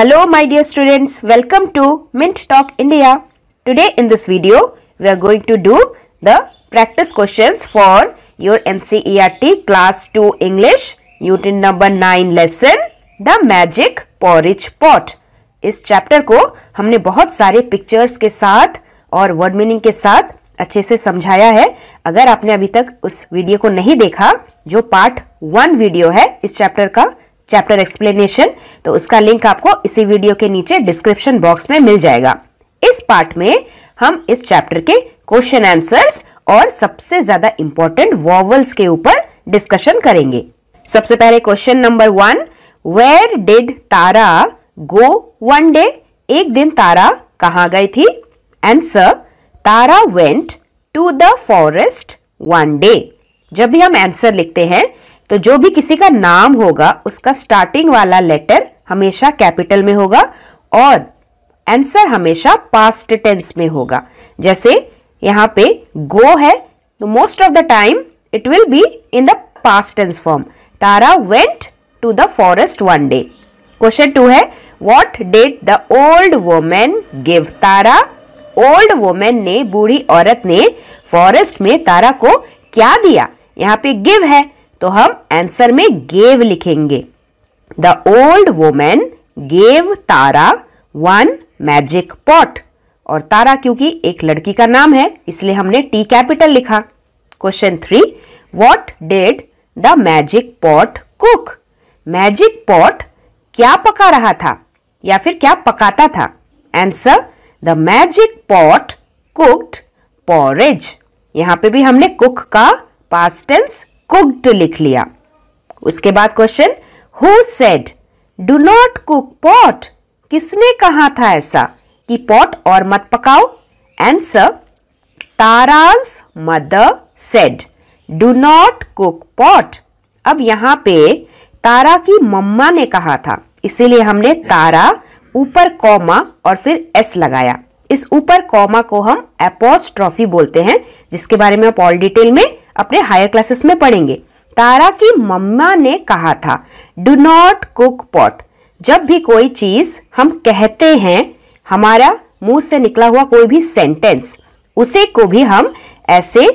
Hello my dear students, welcome to Mint Talk India. Today in this video, we are going to do the practice questions for your NCERT Class 2 English Unit number 9 lesson The Magic Porridge Pot. इस chapter को हमने बहुत सारे pictures के साथ और word meaning के साथ अच्छे से समझाया है अगर आपने अभी तक उस वीडियो को नहीं देखा जो पार्ट वन वीडियो है इस चैप्टर का चैप्टर एक्सप्लेनेशन तो उसका लिंक आपको इसी वीडियो के नीचे डिस्क्रिप्शन बॉक्स में मिल जाएगा इस पार्ट में हम इस चैप्टर के क्वेश्चन आंसर्स और सबसे ज्यादा इंपॉर्टेंट वॉवल्स के ऊपर डिस्कशन करेंगे सबसे पहले question number one where did Tara go one day एक दिन तारा कहा गई थी answer Tara went to the forest one day जब भी हम आंसर लिखते हैं तो जो भी किसी का नाम होगा उसका स्टार्टिंग वाला लेटर हमेशा कैपिटल में होगा और आंसर हमेशा पास्ट टेंस में होगा जैसे यहाँ पे गो है तो most of the time it will be in the past tense form Tara went to the forest one day question two है what did the old women give Tara old women ने बूढ़ी औरत ने फॉरेस्ट में तारा को क्या दिया यहाँ पे गिव है तो हम आंसर में गेव लिखेंगे the old women gave Tara one magic pot और तारा क्योंकि एक लड़की का नाम है इसलिए हमने टी कैपिटल लिखा question three what did the magic pot cook magic pot क्या पका रहा था या फिर क्या पकाता था answer the magic pot cooked porridge यहां पे भी हमने कुक का पास्ट टेंस कुक्ड लिख लिया उसके बाद question who said do not cook pot किसने कहा था ऐसा कि पॉट और मत पकाओ answer Tara's mother said do not cook pot अब यहां पे तारा की मम्मा ने कहा था इसीलिए हमने तारा ऊपर कॉमा और फिर एस लगाया इस ऊपर कॉमा को हम एपोस्ट्रॉफी बोलते हैं जिसके बारे में आप ऑल डिटेल में अपने हायर क्लासेस में पढ़ेंगे तारा की मम्मा ने कहा था डू नॉट कुक पॉट जब भी कोई चीज हम कहते हैं हमारा मुंह से निकला हुआ कोई भी सेंटेंस उसे को भी हम ऐसे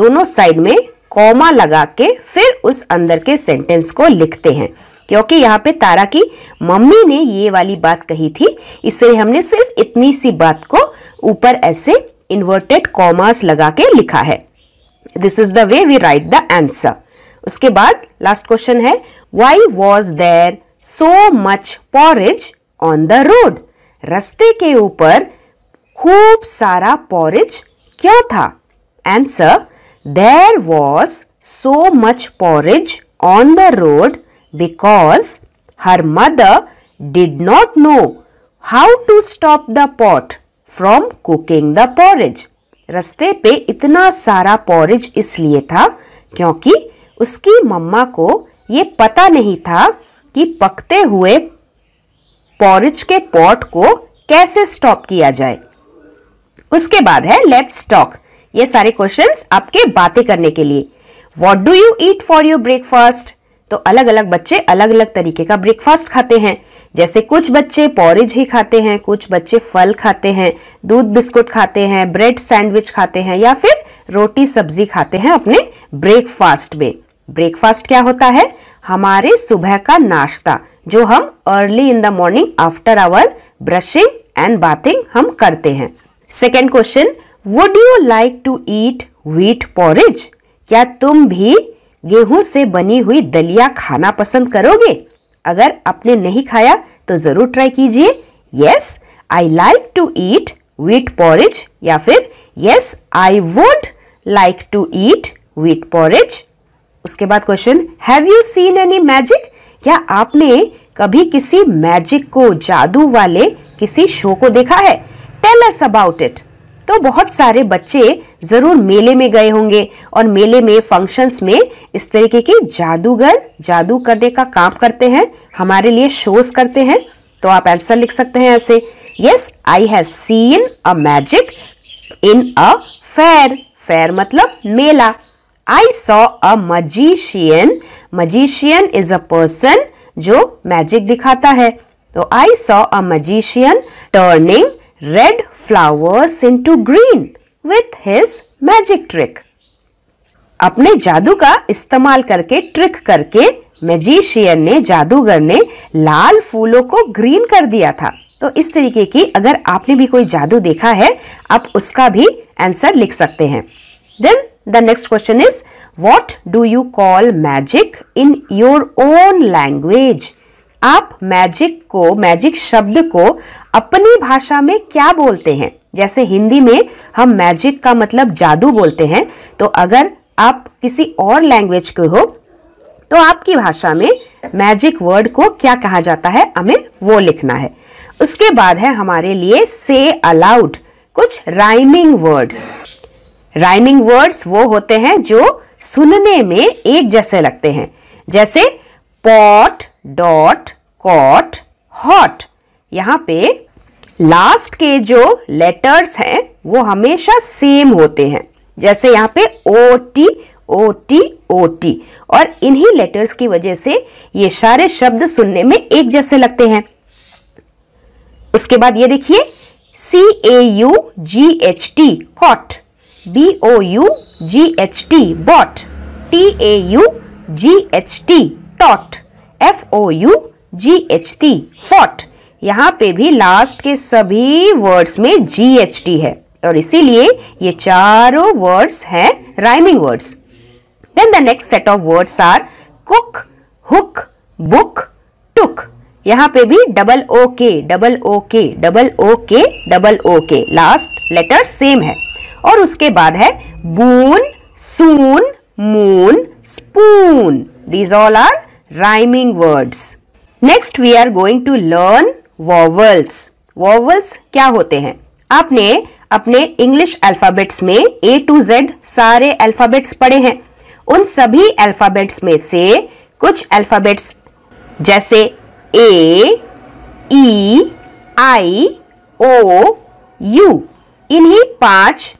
दोनों साइड में कॉमा लगा के फिर उस अंदर के सेंटेंस को लिखते हैं क्योंकि यहाँ पे तारा की मम्मी ने ये वाली बात कही थी इसलिए हमने सिर्फ इतनी सी बात को ऊपर ऐसे इन्वर्टेड कॉमास लगा के लिखा है this is the way we write the answer उसके बाद लास्ट क्वेश्चन है why was there so much porridge on the road रस्ते के ऊपर खूब सारा पॉरिज क्यों था answer there was so much porridge on the road because her mother did not know how to stop the pot from cooking the porridge रस्ते पे इतना सारा पॉरिज इसलिए था क्योंकि उसकी मम्मा को ये पता नहीं था कि पकते हुए पॉरिज के पॉट को कैसे स्टॉप किया जाए उसके बाद है लेट्स स्टॉक ये सारे क्वेश्चंस आपके बातें करने के लिए what do you eat for your breakfast तो अलग अलग बच्चे अलग अलग तरीके का ब्रेकफास्ट खाते हैं जैसे कुछ बच्चे पोरिज ही खाते हैं कुछ बच्चे फल खाते हैं दूध बिस्कुट खाते हैं ब्रेड सैंडविच खाते हैं या फिर रोटी सब्जी खाते हैं अपने ब्रेकफास्ट में ब्रेकफास्ट क्या होता है हमारे सुबह का नाश्ता जो हम early in the morning after our brushing and bathing हम करते हैं second question would you like to eat wheat porridge क्या तुम भी गेहूं से बनी हुई दलिया खाना पसंद करोगे अगर आपने नहीं खाया तो जरूर ट्राई कीजिए yes I like to eat wheat porridge या फिर yes I would like to eat wheat porridge उसके बाद question have you seen any magic क्या आपने कभी किसी मैजिक को जादू वाले किसी शो को देखा है टेल अस अबाउट इट तो बहुत सारे बच्चे जरूर मेले में गए होंगे और मेले में फंक्शंस में इस तरीके के जादूगर जादू करने का काम करते हैं हमारे लिए शोज करते हैं तो आप आंसर लिख सकते हैं ऐसे yes I have seen a magic in a fair fair मतलब मेला I saw a magician magician is a person जो मैजिक दिखाता है तो I saw a magician turning red flowers into green with his magic trick. अपने जादू का इस्तेमाल करके ट्रिक करके मैजिशियन ने जादूगर ने लाल फूलों को ग्रीन कर दिया था तो इस तरीके की अगर आपने भी कोई जादू देखा है आप उसका भी आंसर लिख सकते हैं then the next question is what do you call magic in your own language आप मैजिक को मैजिक शब्द को अपनी भाषा में क्या बोलते हैं जैसे हिंदी में हम मैजिक का मतलब जादू बोलते हैं तो अगर आप किसी और लैंग्वेज के हो तो आपकी भाषा में मैजिक वर्ड को क्या कहा जाता है हमें वो लिखना है उसके बाद है हमारे लिए से अलाउड कुछ राइमिंग वर्ड्स राइमिंग वर्ड्स वो होते हैं जो सुनने में एक जैसे लगते हैं जैसे पॉट डॉट कॉट हॉट यहाँ पे लास्ट के जो लेटर्स हैं वो हमेशा सेम होते हैं जैसे यहाँ पे O T O T O T और इन्हीं लेटर्स की वजह से ये सारे शब्द सुनने में एक जैसे लगते हैं उसके बाद ये देखिए C A U G H T caught B O U G H T bought T A U G H T taught F O U G H T fought यहाँ पे भी लास्ट के सभी वर्ड्स में जी एच टी है और इसीलिए ये चारों वर्ड्स हैं rhyming words then the next set of words are cook hook book took यहाँ पे भी डबल ओ के डबल ओ के डबल ओ के डबल ओ के लास्ट लेटर सेम है और उसके बाद है boon soon moon spoon these all are rhyming words next we are going to learn vowels vowels क्या होते हैं आपने अपने इंग्लिश अल्फाबेट्स में ए टू जेड सारे अल्फाबेट्स पढ़े हैं उन सभी अल्फाबेट्स में से कुछ अल्फाबेट्स जैसे ए ई आई ओ यू इन्हीं पांच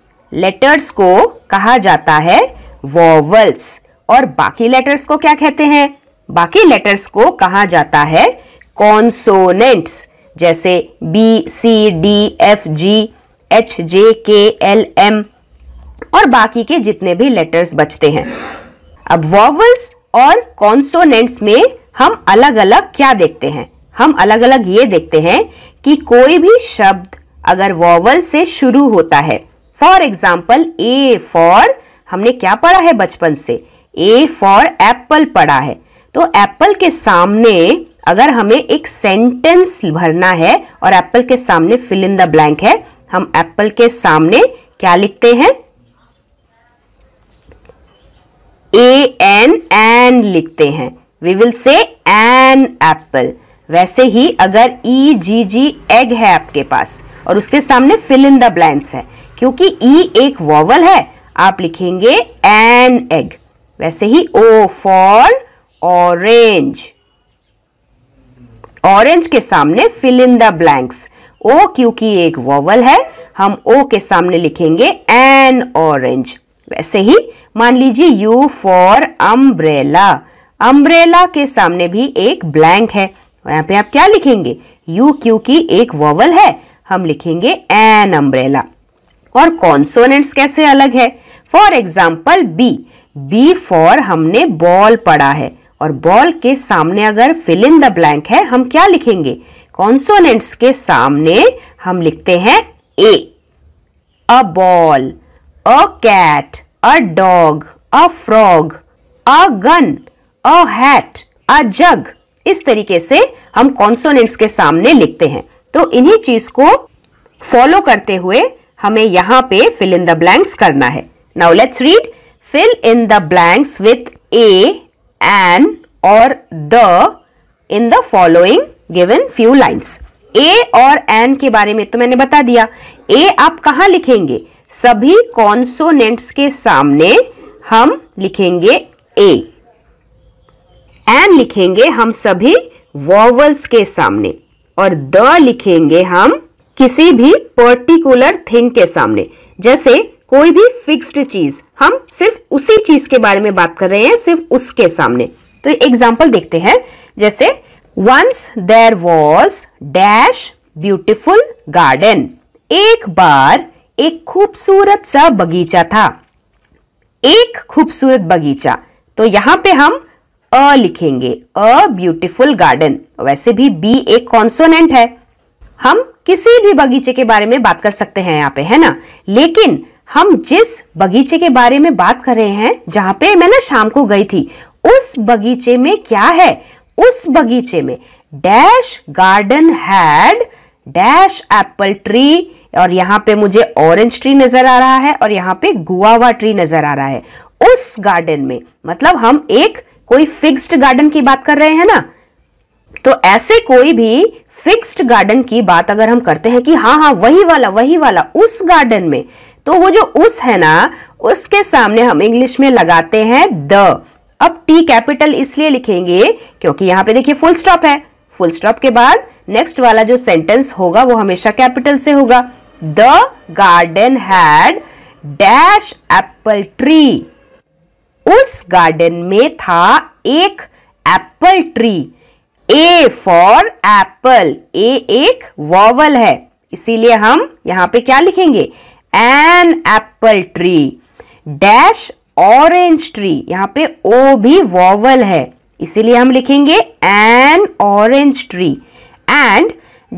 लेटर्स को कहा जाता है वॉवल्स और बाकी लेटर्स को क्या कहते हैं बाकी लेटर्स को कहा जाता है कॉन्सोनेंट्स जैसे B C D F G H J K L M और बाकी के जितने भी लेटर्स बचते हैं अब वॉवल्स और कॉन्सोनेंट्स में हम अलग अलग क्या देखते हैं हम अलग अलग ये देखते हैं कि कोई भी शब्द अगर वॉवल से शुरू होता है फॉर एग्जाम्पल ए फॉर हमने क्या पढ़ा है बचपन से ए फॉर एप्पल पढ़ा है तो एप्पल के सामने अगर हमें एक सेंटेंस भरना है और एप्पल के सामने फिल इन द ब्लैंक है हम एप्पल के सामने क्या लिखते हैं ए एन एन लिखते हैं we will say an apple वैसे ही अगर ई जी जी एग है आपके पास और उसके सामने फिल इन द ब्लैंक्स है क्योंकि ई e एक वॉवल है आप लिखेंगे एन एग वैसे ही ओ फॉर ऑरेंज ऑरेंज के सामने fill in the blanks O क्योंकि एक वॉवल है हम ओ के सामने लिखेंगे एन ऑरेंज वैसे ही मान लीजिए यू फॉर अम्ब्रेला अम्ब्रेला के सामने भी एक ब्लैंक है तो यहाँ पे आप क्या लिखेंगे यू क्योंकि एक वॉवल है हम लिखेंगे एन अम्ब्रेला और कॉन्सोनेंट्स कैसे अलग है for example B B for हमने बॉल पढ़ा है और बॉल के सामने अगर फिल इन द ब्लैंक है हम क्या लिखेंगे कॉन्सोनेंट्स के सामने हम लिखते हैं a a ball a cat a dog a frog a gun a hat a jug इस तरीके से हम कॉन्सोनेंट्स के सामने लिखते हैं तो इन्हीं चीज को फॉलो करते हुए हमें यहां पे फिल इन द ब्लैंक्स करना है now let's read fill in the blanks with a an or the in the following given few lines. A और एन के बारे में तो मैंने बता दिया ए आप कहा लिखेंगे सभी कॉन्सोनेंट्स के सामने हम लिखेंगे ए एन लिखेंगे हम सभी वॉवल्स के सामने और द लिखेंगे हम किसी भी पर्टिकुलर थिंग के सामने जैसे कोई भी फिक्स्ड चीज हम सिर्फ उसी चीज के बारे में बात कर रहे हैं सिर्फ उसके सामने तो एग्जाम्पल देखते हैं जैसे once there was dash beautiful garden एक बार एक खूबसूरत सा बगीचा था एक खूबसूरत बगीचा तो यहां पे हम अ लिखेंगे अ ब्यूटिफुल गार्डन वैसे भी बी एक कॉन्सोनेंट है हम किसी भी बगीचे के बारे में बात कर सकते हैं यहाँ पे है ना लेकिन हम जिस बगीचे के बारे में बात कर रहे हैं जहाँ पे मैं ना शाम को गई थी उस बगीचे में क्या है उस बगीचे में dash garden had dash apple tree और यहाँ पे मुझे ऑरेंज ट्री नजर आ रहा है और यहाँ पे गुआवा ट्री नजर आ रहा है उस गार्डन में मतलब हम एक कोई फिक्स्ड गार्डन की बात कर रहे हैं ना तो ऐसे कोई भी फिक्स्ड गार्डन की बात अगर हम करते हैं कि हाँ हाँ वही वाला वही वाला उस गार्डन में तो वो जो उस है ना उसके सामने हम इंग्लिश में लगाते हैं द अब टी कैपिटल इसलिए लिखेंगे क्योंकि यहां पे देखिए फुल स्टॉप है फुल स्टॉप के बाद नेक्स्ट वाला जो सेंटेंस होगा वो हमेशा कैपिटल से होगा the garden had dash apple tree उस गार्डन में था एक apple tree A for apple A एक वॉवल है इसीलिए हम यहां पे क्या लिखेंगे an apple tree dash orange tree यहाँ पे ओ भी वॉवल है इसीलिए हम लिखेंगे an orange tree and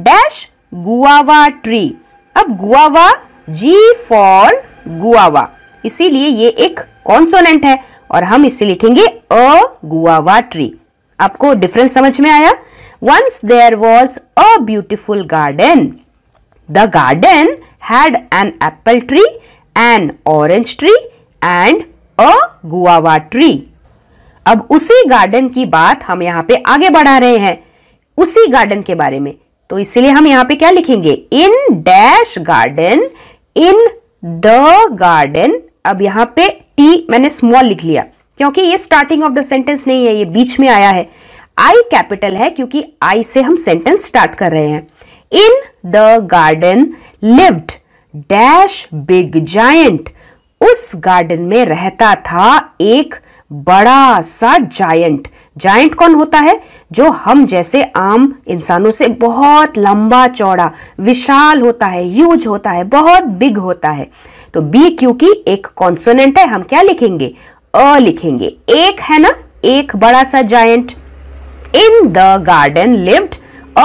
dash guava tree अब गुआवा जी फॉर गुआवा इसीलिए ये एक कॉन्सोनेंट है और हम इसे लिखेंगे अ गुआवा ट्री आपको डिफरेंस समझ में आया once there was a beautiful garden the garden had an apple tree, an orange tree and a guava tree. अब उसी गार्डन की बात हम यहाँ पे आगे बढ़ा रहे हैं उसी गार्डन के बारे में तो इसलिए हम यहाँ पे क्या लिखेंगे in dash garden in the garden अब यहाँ पे टी मैंने स्मॉल लिख लिया क्योंकि ये स्टार्टिंग ऑफ द सेंटेंस नहीं है ये बीच में आया है आई कैपिटल है क्योंकि आई से हम सेंटेंस स्टार्ट कर रहे हैं in the garden lived dash big giant उस गार्डन में रहता था एक बड़ा सा जायंट जायंट कौन होता है जो हम जैसे आम इंसानों से बहुत लंबा चौड़ा विशाल होता है ह्यूज होता है बहुत बिग होता है तो बी क्योंकि एक कॉन्सोनेंट है हम क्या लिखेंगे अ लिखेंगे एक है ना एक बड़ा सा giant in the garden lived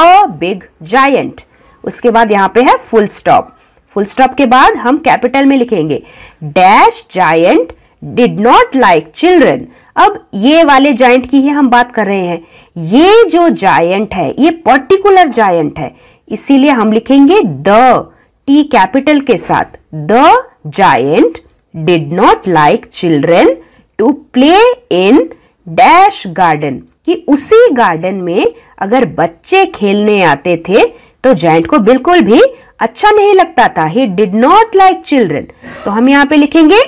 a big giant उसके बाद यहाँ पे है फुल स्टॉप फुल स्टॉप के बाद हम कैपिटल में लिखेंगे dash giant did not like children अब ये वाले जायंट की ही हम बात कर रहे हैं ये जो जायंट है ये पर्टिकुलर जायंट है इसीलिए हम लिखेंगे द टी कैपिटल के साथ the giant did not like children to play in dash garden कि उसी गार्डन में अगर बच्चे खेलने आते थे तो जैंट को बिल्कुल भी अच्छा नहीं लगता था he did not like children तो हम यहां पे लिखेंगे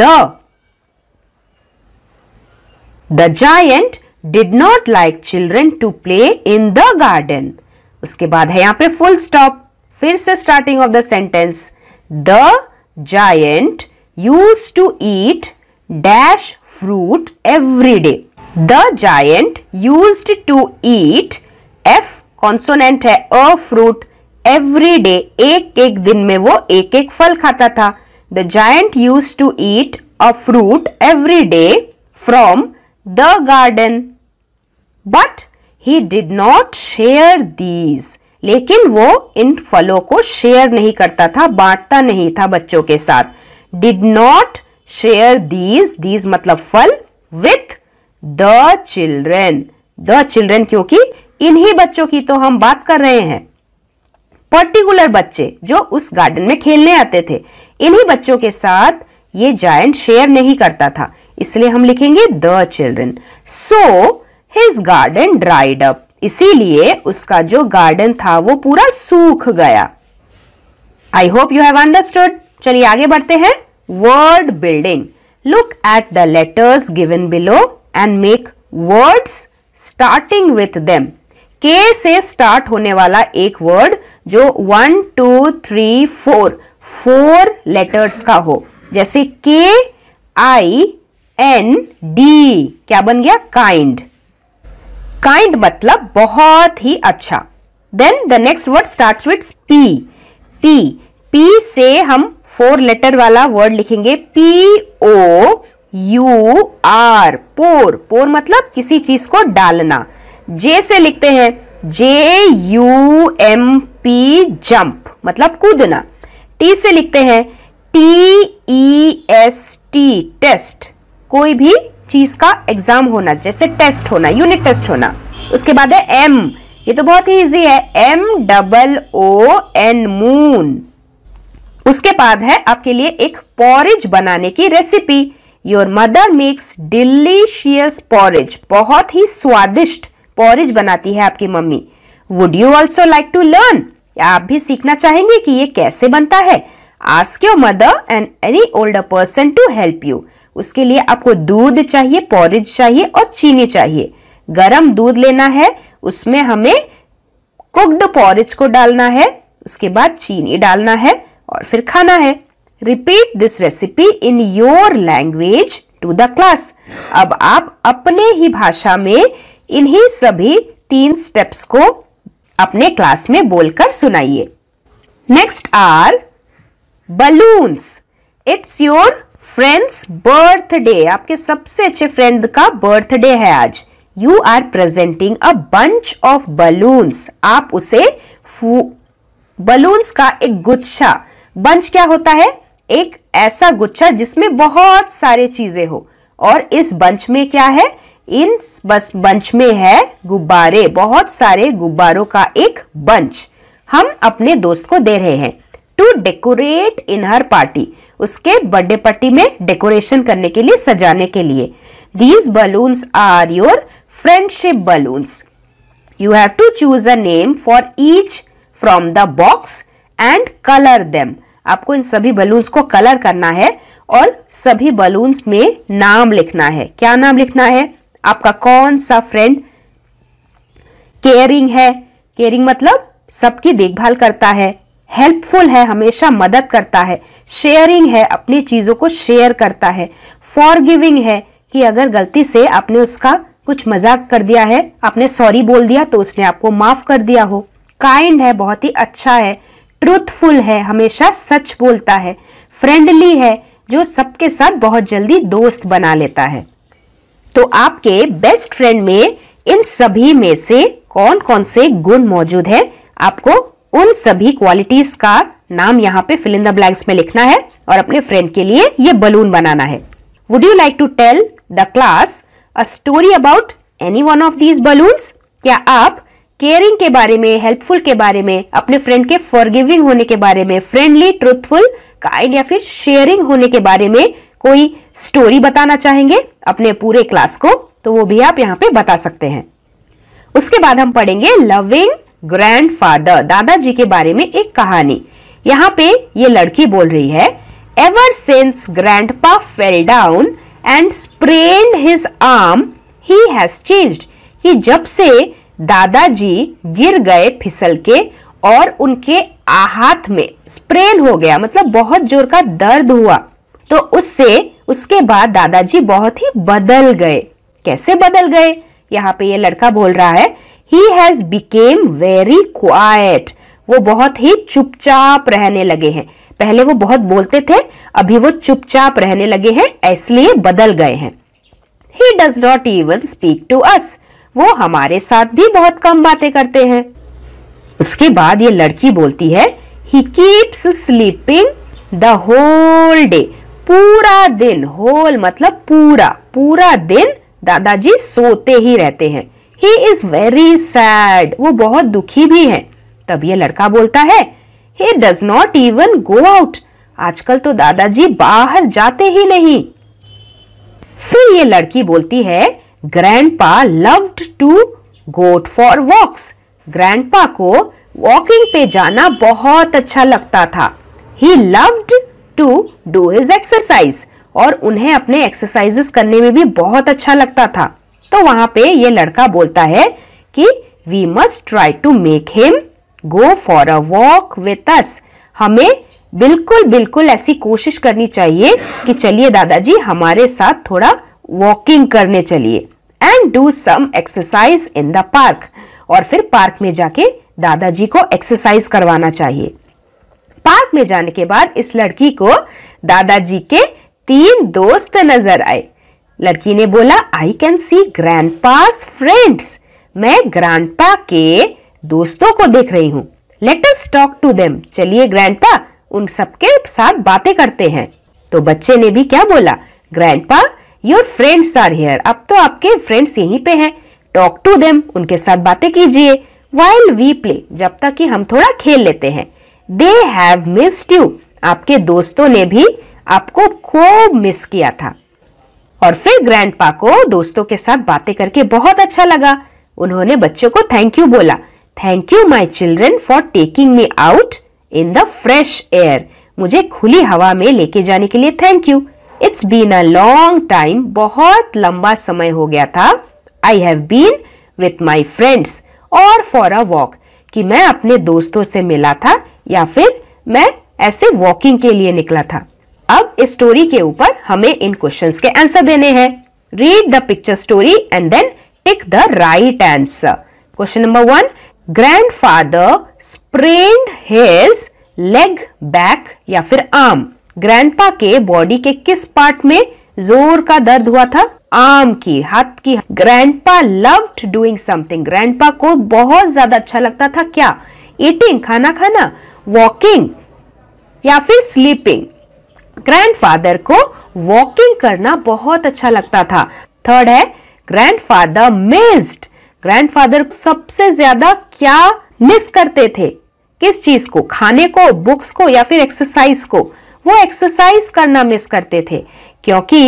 the the giant did not like children to play in the garden उसके बाद है यहां पे फुल स्टॉप फिर से starting of the sentence the giant use to eat dash fruit every day the giant use to eat F consonant है a fruit every day एक एक दिन में वो एक एक फल खाता था the giant use to eat a fruit every day from the garden but he did not share these लेकिन वो इन फलों को शेयर नहीं करता था बांटता नहीं था बच्चों के साथ did not share these these मतलब फल with the children the children क्योंकि इन्हीं बच्चों की तो हम बात कर रहे हैं पर्टिकुलर बच्चे जो उस गार्डन में खेलने आते थे इन्हीं बच्चों के साथ ये जायंट शेयर नहीं करता था इसलिए हम लिखेंगे the children so his garden dried up इसीलिए उसका जो गार्डन था वो पूरा सूख गया I hope you have understood चलिए आगे बढ़ते हैं word building look at the letters given below and make words starting with them के से स्टार्ट होने वाला एक वर्ड जो one two three four four letters का हो जैसे के आई एन डी क्या बन गया काइंड काइंड मतलब बहुत ही अच्छा then the next word start with P P P से हम फोर लेटर वाला वर्ड लिखेंगे P O U R pour pour मतलब किसी चीज को डालना जे से लिखते हैं J U M P jump मतलब कूदना टी से लिखते हैं T E S T test कोई भी चीज का एग्जाम होना जैसे टेस्ट होना यूनिट टेस्ट होना उसके बाद है एम ये तो बहुत ही इजी है M double O N moon उसके बाद है आपके लिए एक पॉरिज बनाने की recipe your mother makes delicious porridge बहुत ही स्वादिष्ट पॉरिज बनाती है आपकी मम्मी would you also like to learn आप भी सीखना चाहेंगे कि ये कैसे बनता है ask your mother and any older person to help you उसके लिए आपको दूध चाहिए पॉरिज चाहिए और चीनी चाहिए गरम दूध लेना है उसमें हमें कुक्ड पॉरिज को डालना है उसके बाद चीनी डालना है और फिर खाना है repeat this recipe in your language to the class अब आप अपने ही भाषा में इन्हीं सभी तीन स्टेप्स को अपने क्लास में बोलकर सुनाइए next are balloons it's your friend's birthday आपके सबसे अच्छे फ्रेंड का बर्थडे है आज you are presenting a bunch of balloons आप उसे बलून्स का एक गुच्छा बंच क्या होता है एक ऐसा गुच्छा जिसमें बहुत सारे चीजें हो और इस बंच में क्या है इन बस बंच में है गुब्बारे बहुत सारे गुब्बारों का एक बंच हम अपने दोस्त को दे रहे हैं to decorate in her party उसके बर्थडे पार्टी में डेकोरेशन करने के लिए सजाने के लिए these balloons are your friendship balloons you have to choose a name for each from the box and colour them आपको इन सभी बलून्स को कलर करना है और सभी बलून्स में नाम लिखना है क्या नाम लिखना है आपका कौन सा फ्रेंड केयरिंग है केयरिंग मतलब सबकी देखभाल करता है हेल्पफुल है हमेशा मदद करता है शेयरिंग है अपनी चीज़ों को शेयर करता है फॉर गिविंग है कि अगर गलती से आपने उसका कुछ मजाक कर दिया है आपने सॉरी बोल दिया तो उसने आपको माफ़ कर दिया हो काइंड है बहुत ही अच्छा है ट्रूथफुल है हमेशा सच बोलता है फ्रेंडली है जो सबके साथ बहुत जल्दी दोस्त बना लेता है तो आपके बेस्ट फ्रेंड में इन सभी में से कौन कौन से गुण मौजूद है आपको उन सभी क्वालिटीज का नाम यहाँ पे फिल इन द ब्लैंक्स में लिखना है और अपने फ्रेंड के लिए ये बलून बनाना है would you like to tell the class a story about any one of these balloons क्या आप केयरिंग के बारे में हेल्पफुल के बारे में अपने फ्रेंड के फॉरगिविंग होने के बारे में फ्रेंडली ट्रूथफुल काइंड या फिर शेयरिंग होने के बारे में कोई स्टोरी बताना चाहेंगे अपने पूरे क्लास को तो वो भी आप यहाँ पे बता सकते हैं उसके बाद हम पढ़ेंगे लविंग ग्रैंडफादर दादाजी के बारे में एक कहानी यहाँ पे ये लड़की बोल रही है ever since grandpa fell down and sprained his arm he has changed कि जब से दादाजी गिर गए फिसल के और उनके हाथ में स्प्रेन हो गया मतलब बहुत जोर का दर्द हुआ तो उससे उसके बाद दादाजी बहुत ही बदल गए कैसे बदल गए यहाँ पे ये लड़का बोल रहा है he has become very quiet वो बहुत ही चुपचाप रहने लगे हैं पहले वो बहुत बोलते थे अभी वो चुपचाप रहने लगे हैं इसलिए बदल गए हैं he does not even speak to us वो हमारे साथ भी बहुत कम बातें करते हैं उसके बाद ये लड़की बोलती है he keeps sleeping the whole day पूरा दिन होल मतलब पूरा पूरा दिन दादाजी सोते ही रहते हैं ही इज वेरी सैड वो बहुत दुखी भी है तब ये लड़का बोलता है he does not even go out आजकल तो दादाजी बाहर जाते ही नहीं फिर ये लड़की बोलती है grandpa loved to go for walks grandpa को वॉकिंग पे जाना बहुत अच्छा लगता था he loved to do his exercise और उन्हें अपने एक्सरसाइजेस करने में भी बहुत अच्छा लगता था तो वहां पे ये लड़का बोलता है कि we must try to make him go for a walk with us हमें बिल्कुल बिल्कुल ऐसी कोशिश करनी चाहिए कि चलिए दादाजी हमारे साथ थोड़ा वॉकिंग करने चलिए and do some exercise in the park और फिर पार्क में जाके दादाजी को एक्सरसाइज करवाना चाहिए पार्क में जाने के बाद इस लड़की को दादाजी के तीन दोस्त नजर आए लड़की ने बोला I can see grandpa's friends मैं ग्रैंड के दोस्तों को देख रही हूँ लेटस टॉक टू देम चलिए ग्रैंड उन सबके साथ बातें करते हैं तो बच्चे ने भी क्या बोला पा योर फ्रेंड्स आर हेयर अब तो आपके फ्रेंड्स यहीं पे हैं टॉक टू देम उनके साथ बातें कीजिए वाइल वी प्ले जब तक कि हम थोड़ा खेल लेते हैं दे हैव मिस्ड यू आपके दोस्तों ने भी आपको खूब मिस किया था और फिर ग्रैंड को दोस्तों के साथ बातें करके बहुत अच्छा लगा उन्होंने बच्चों को थैंक यू बोला thank you my children for taking me out in the fresh air मुझे खुली हवा में लेके जाने के लिए thank you it's been a long time बहुत लंबा समय हो गया था I have been with my friends और फॉर अ वॉक कि मैं अपने दोस्तों से मिला था या फिर मैं ऐसे वॉकिंग के लिए निकला था अब इस स्टोरी के ऊपर हमें इन क्वेश्चन के आंसर देने हैं read the picture story and then tick the right answer question number one father sprained his leg back या फिर आर्म ग्रैंडपा के बॉडी के किस पार्ट में जोर का दर्द हुआ था आम की हाथ की grandpa loved doing something grandpa को बहुत ज्यादा अच्छा लगता था क्या ईटिंग खाना खाना वॉकिंग या फिर स्लीपिंग ग्रैंडफादर को वॉकिंग करना बहुत अच्छा लगता था थर्ड है ग्रैंडफादर मिस्ड ग्रैंडफादर सबसे ज्यादा क्या मिस करते थे किस चीज को खाने को बुक्स को या फिर एक्सरसाइज को वो एक्सरसाइज करना मिस करते थे क्योंकि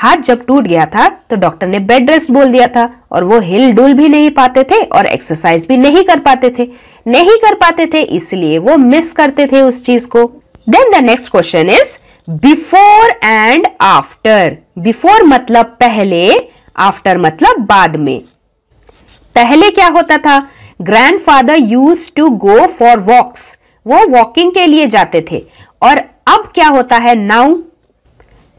हाथ जब टूट गया था तो डॉक्टर ने बेड रेस्ट बोल दिया था और वो हिल डुल भी नहीं पाते थे और एक्सरसाइज भी नहीं कर पाते थे नहीं कर पाते थे इसलिए वो मिस करते थे उस चीज को then the next question is before and after before मतलब पहले आफ्टर मतलब बाद में पहले क्या होता था grandfather use to go for walks वो वॉकिंग के लिए जाते थे और अब क्या होता है now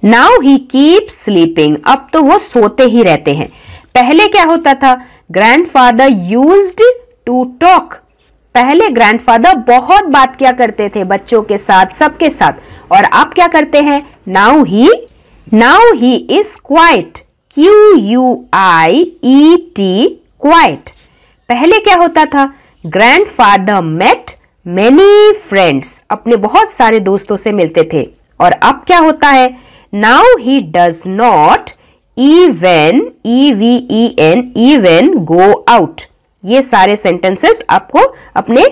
now he keep sleeping अब तो वो सोते ही रहते हैं पहले क्या होता था ग्रैंडफादर यूज्ड टू टॉक पहले ग्रैंडफादर बहुत बात क्या करते थे बच्चों के साथ सबके साथ और आप क्या करते हैं now he now he is quite Q U I E T quite पहले क्या होता था ग्रैंडफादर मेट मेनी फ्रेंड्स अपने बहुत सारे दोस्तों से मिलते थे और अब क्या होता है Now he does not even, E-V-E-N, even go out. ये सारे सेंटेंसेस आपको अपने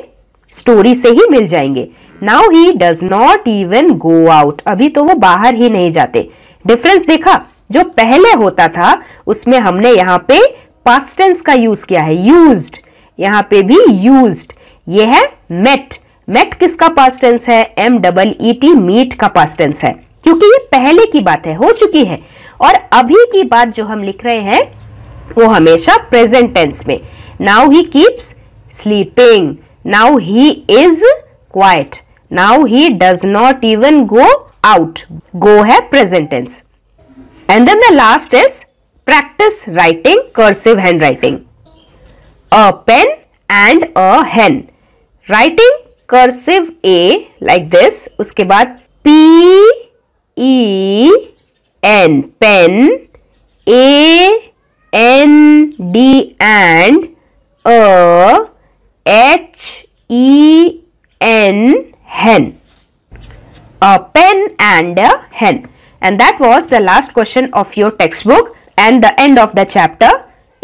स्टोरी से ही मिल जाएंगे now he does not even go out अभी तो वो बाहर ही नहीं जाते difference देखा जो पहले होता था उसमें हमने यहाँ पे past tense का यूज किया है यूज्ड यहाँ पे भी used ये है मेट मेट किसका past tense है M double E T meet का past tense है क्योंकि ये पहले की बात है हो चुकी है और अभी की बात जो हम लिख रहे हैं वो हमेशा प्रेजेंट टेंस में now he keeps sleeping now he is quiet now he does not even go out go है present tense and then the last is practice writing cursive handwriting a pen and a hen writing cursive A like this उसके बाद P E N pen A N D and a H E N hen a pen and a hen and that was the last question of your textbook and the end of the chapter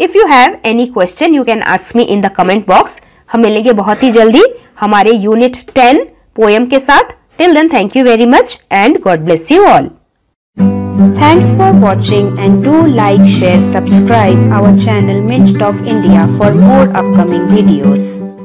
if you have any question you can ask me in the comment box हम मिलेंगे बहुत ही जल्दी हमारे unit 10 poem के साथ Till then, thank you very much and God bless you all. Thanks for watching and do like, share, subscribe our channel Mint Talk India for more upcoming videos.